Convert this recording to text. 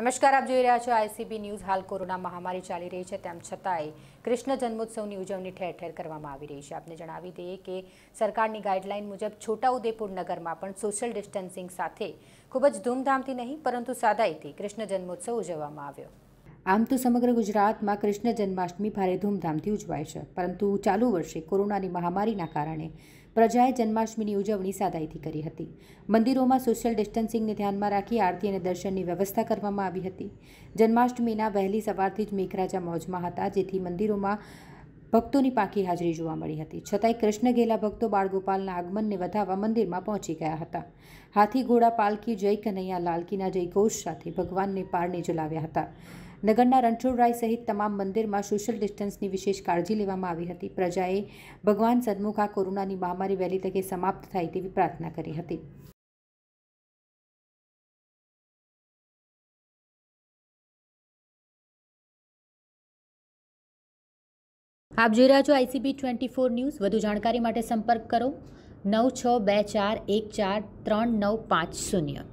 નમસ્કાર આપ જોઈ રહ્યા છો આઈસીબી ન્યૂઝ હાલ કોરોના મહામારી ચાલી રહી છે તેમ છતાંય કૃષ્ણ જન્મોત્સવની ઉજવણી ઠેર ઠેર કરવામાં આવી રહી છે આપને જણાવી દઈએ કે સરકારની ગાઈડલાઇન મુજબ છોટાઉદેપુર નગરમાં પણ સોશિયલ ડિસ્ટન્સિંગ સાથે ખૂબ જ ધૂમધામથી નહીં પરંતુ સાદાઈથી કૃષ્ણ જન્મોત્સવ ઉજવવામાં આવ્યો આમ તો સમગ્ર ગુજરાતમાં કૃષ્ણ જન્માષ્ટમી ભારે ધૂમધામથી ઉજવાય છે પરંતુ ચાલુ વર્ષે કોરોનાની મહામારીના કારણે પ્રજાએ જન્માષ્ટમીની ઉજવણી સાદાઈથી કરી હતી મંદિરોમાં સોશિયલ ડિસ્ટન્સિંગને ધ્યાનમાં રાખી આરતી અને દર્શનની વ્યવસ્થા કરવામાં આવી હતી જન્માષ્ટમીના વહેલી સવારથી જ મેઘરાજા મોજમાં હતા જેથી મંદિરોમાં ભક્તોની પાકી હાજરી જોવા મળી હતી છતાંય કૃષ્ણ ગેલા ભક્તો બાળગોપાલના આગમનને વધાવવા મંદિરમાં પહોંચી ગયા હતા હાથી ઘોડા પાલકી જય કનૈયા લાલકીના જય ઘોષ સાથે ભગવાનને પારને જલાવ્યા હતા નગરના રણછોડરાય સહિત તમામ મંદિરમાં સોશિયલ ડિસ્ટન્સની વિશેષ કાળજી લેવામાં આવી હતી પ્રજાએ ભગવાન સન્મુખ આ કોરોનાની મહામારી વહેલી તકે સમાપ્ત થાય તેવી પ્રાર્થના કરી હતી આપ જોઈ રહ્યા છો આઈસીબી ટ્વેન્ટી ફોર ન્યૂઝ વધુ જાણકારી માટે સંપર્ક કરો નવ છ બે ચાર એક ચાર ત્રણ નવ પાંચ શૂન્ય